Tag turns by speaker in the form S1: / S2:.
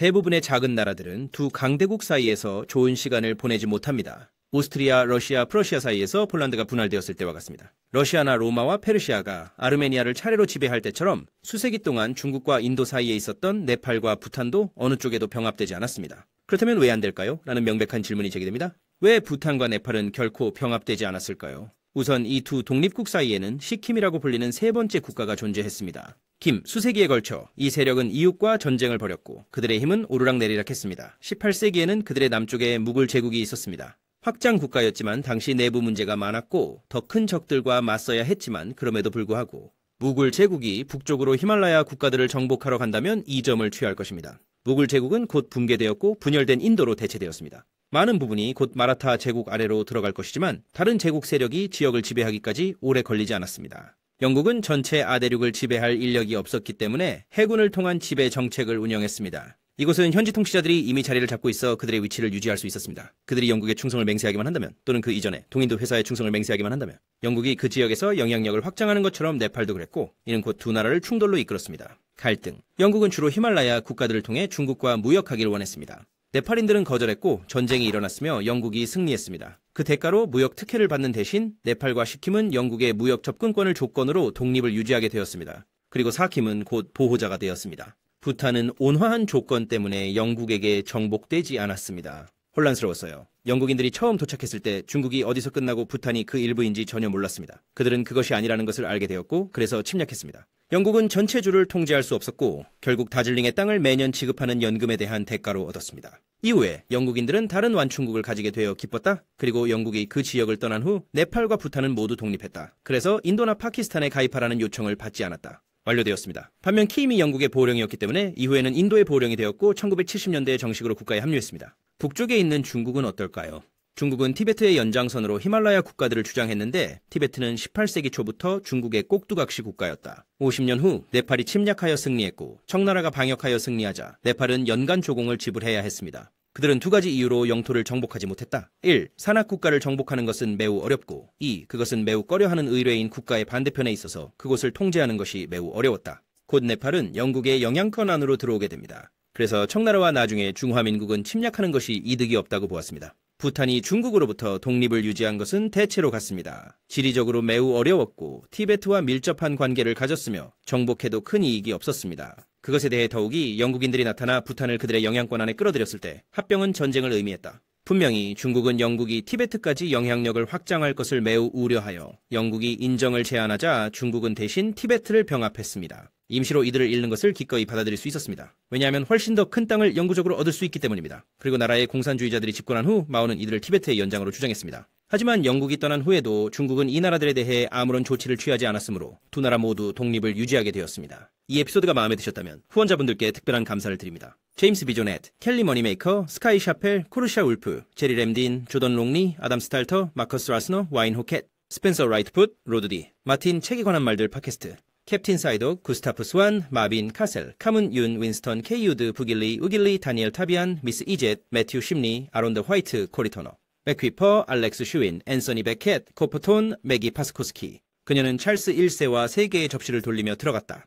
S1: 대부분의 작은 나라들은 두 강대국 사이에서 좋은 시간을 보내지 못합니다. 오스트리아, 러시아, 프러시아 사이에서 폴란드가 분할되었을 때와 같습니다. 러시아나 로마와 페르시아가 아르메니아를 차례로 지배할 때처럼 수세기 동안 중국과 인도 사이에 있었던 네팔과 부탄도 어느 쪽에도 병합되지 않았습니다. 그렇다면 왜 안 될까요? 라는 명백한 질문이 제기됩니다. 왜 부탄과 네팔은 결코 병합되지 않았을까요? 우선 이 두 독립국 사이에는 시킴이라고 불리는 세 번째 국가가 존재했습니다. 김, 수세기에 걸쳐 이 세력은 이웃과 전쟁을 벌였고 그들의 힘은 오르락내리락 했습니다. 18세기에는 그들의 남쪽에 무굴 제국이 있었습니다. 확장 국가였지만 당시 내부 문제가 많았고 더 큰 적들과 맞서야 했지만 그럼에도 불구하고 무굴 제국이 북쪽으로 히말라야 국가들을 정복하러 간다면 이 점을 취할 것입니다. 무굴 제국은 곧 붕괴되었고 분열된 인도로 대체되었습니다. 많은 부분이 곧 마라타 제국 아래로 들어갈 것이지만 다른 제국 세력이 지역을 지배하기까지 오래 걸리지 않았습니다. 영국은 전체 아대륙을 지배할 인력이 없었기 때문에 해군을 통한 지배 정책을 운영했습니다. 이곳은 현지 통치자들이 이미 자리를 잡고 있어 그들의 위치를 유지할 수 있었습니다. 그들이 영국의 충성을 맹세하기만 한다면 또는 그 이전에 동인도 회사의 충성을 맹세하기만 한다면 영국이 그 지역에서 영향력을 확장하는 것처럼 네팔도 그랬고 이는 곧 두 나라를 충돌로 이끌었습니다. 갈등. 영국은 주로 히말라야 국가들을 통해 중국과 무역하기를 원했습니다. 네팔인들은 거절했고 전쟁이 일어났으며 영국이 승리했습니다. 그 대가로 무역 특혜를 받는 대신 네팔과 시킴은 영국의 무역 접근권을 조건으로 독립을 유지하게 되었습니다. 그리고 사킴은 곧 보호자가 되었습니다. 부탄은 온화한 조건 때문에 영국에게 정복되지 않았습니다. 혼란스러웠어요. 영국인들이 처음 도착했을 때 중국이 어디서 끝나고 부탄이 그 일부인지 전혀 몰랐습니다. 그들은 그것이 아니라는 것을 알게 되었고 그래서 침략했습니다. 영국은 전체 주를 통제할 수 없었고 결국 다즐링의 땅을 매년 지급하는 연금에 대한 대가로 얻었습니다. 이후에 영국인들은 다른 완충국을 가지게 되어 기뻤다. 그리고 영국이 그 지역을 떠난 후 네팔과 부탄은 모두 독립했다. 그래서 인도나 파키스탄에 가입하라는 요청을 받지 않았다. 완료되었습니다. 반면 키임이 영국의 보령이었기 때문에 이후에는 인도의 보령이 되었고 1970년대에 정식으로 국가에 합류했습니다. 북쪽에 있는 중국은 어떨까요? 중국은 티베트의 연장선으로 히말라야 국가들을 주장했는데 티베트는 18세기 초부터 중국의 꼭두각시 국가였다. 50년 후 네팔이 침략하여 승리했고 청나라가 방역하여 승리하자 네팔은 연간 조공을 지불해야 했습니다. 그들은 두 가지 이유로 영토를 정복하지 못했다. 1. 산악국가를 정복하는 것은 매우 어렵고 2. 그것은 매우 꺼려하는 의뢰인 국가의 반대편에 있어서 그곳을 통제하는 것이 매우 어려웠다. 곧 네팔은 영국의 영향권 안으로 들어오게 됩니다. 그래서 청나라와 나중에 중화민국은 침략하는 것이 이득이 없다고 보았습니다. 부탄이 중국으로부터 독립을 유지한 것은 대체로 같습니다. 지리적으로 매우 어려웠고 티베트와 밀접한 관계를 가졌으며 정복해도 큰 이익이 없었습니다. 그것에 대해 더욱이 영국인들이 나타나 부탄을 그들의 영향권 안에 끌어들였을 때 합병은 전쟁을 의미했다. 분명히 중국은 영국이 티베트까지 영향력을 확장할 것을 매우 우려하여 영국이 인정을 제안하자 중국은 대신 티베트를 병합했습니다. 임시로 이들을 잃는 것을 기꺼이 받아들일 수 있었습니다. 왜냐하면 훨씬 더 큰 땅을 영구적으로 얻을 수 있기 때문입니다. 그리고 나라의 공산주의자들이 집권한 후 마오는 이들을 티베트의 연장으로 주장했습니다. 하지만 영국이 떠난 후에도 중국은 이 나라들에 대해 아무런 조치를 취하지 않았으므로 두 나라 모두 독립을 유지하게 되었습니다. 이 에피소드가 마음에 드셨다면 후원자분들께 특별한 감사를 드립니다. 제임스 비조넷, 켈리 머니메이커, 스카이 샤펠, 코르샤 울프, 제리 램딘, 조던 롱리, 아담 스탈터, 마커스 라스너, 와인 호켓, 스펜서 라이트풋, 로드디, 마틴 책에 관한 말들 팟캐스트, 캡틴 사이독, 구스타프 스완, 마빈 카셀, 카문 윤, 윈스턴, 케이우드, 부길리, 우길리, 다니엘 타비안, 미스 이젯, 매튜 심리, 아론드 화이트, 코리터너, 맥퀴퍼, 알렉스 슈윈, 앤서니 베켓, 코프톤맥기 파스코스키. 그녀는 찰스 1세와 3개의 접시를 돌리며 들어갔다.